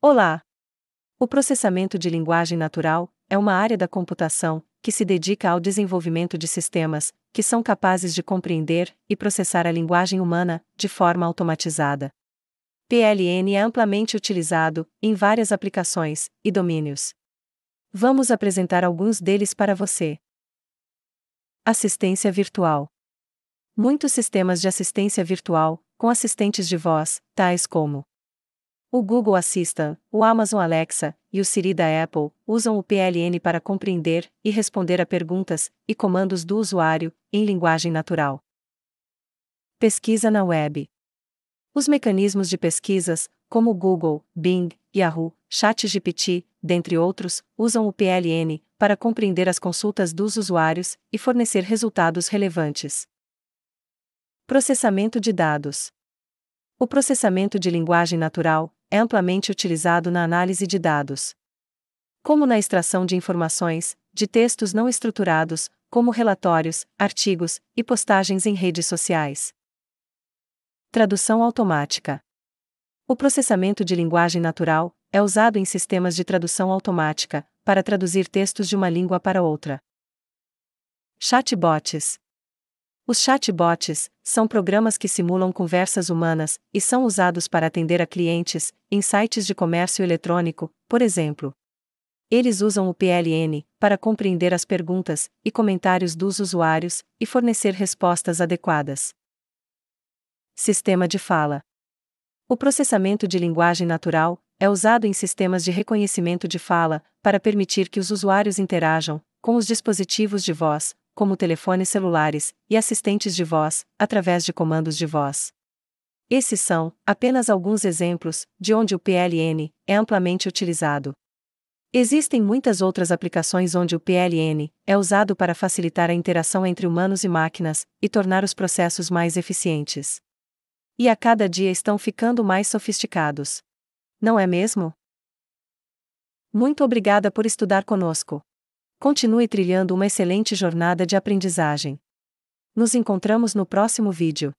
Olá! O processamento de linguagem natural é uma área da computação que se dedica ao desenvolvimento de sistemas que são capazes de compreender e processar a linguagem humana de forma automatizada. PLN é amplamente utilizado em várias aplicações e domínios. Vamos apresentar alguns deles para você. Assistência virtual. Muitos sistemas de assistência virtual, com assistentes de voz, tais como o Google Assistant, o Amazon Alexa e o Siri da Apple usam o PLN para compreender e responder a perguntas e comandos do usuário em linguagem natural. Pesquisa na web. Os mecanismos de pesquisas, como Google, Bing, Yahoo, ChatGPT, dentre outros, usam o PLN para compreender as consultas dos usuários e fornecer resultados relevantes. Processamento de dados. O processamento de linguagem natural amplamente utilizado na análise de dados. Como na extração de informações, de textos não estruturados, como relatórios, artigos e postagens em redes sociais. Tradução automática. O processamento de linguagem natural é usado em sistemas de tradução automática para traduzir textos de uma língua para outra. Chatbots. Os chatbots são programas que simulam conversas humanas e são usados para atender a clientes em sites de comércio eletrônico, por exemplo. Eles usam o PLN para compreender as perguntas e comentários dos usuários e fornecer respostas adequadas. Sistema de fala: O processamento de linguagem natural é usado em sistemas de reconhecimento de fala para permitir que os usuários interajam com os dispositivos de voz, como telefones celulares e assistentes de voz, através de comandos de voz. Esses são apenas alguns exemplos de onde o PLN é amplamente utilizado. Existem muitas outras aplicações onde o PLN é usado para facilitar a interação entre humanos e máquinas e tornar os processos mais eficientes. E a cada dia estão ficando mais sofisticados. Não é mesmo? Muito obrigada por estudar conosco. Continue trilhando uma excelente jornada de aprendizagem. Nos encontramos no próximo vídeo.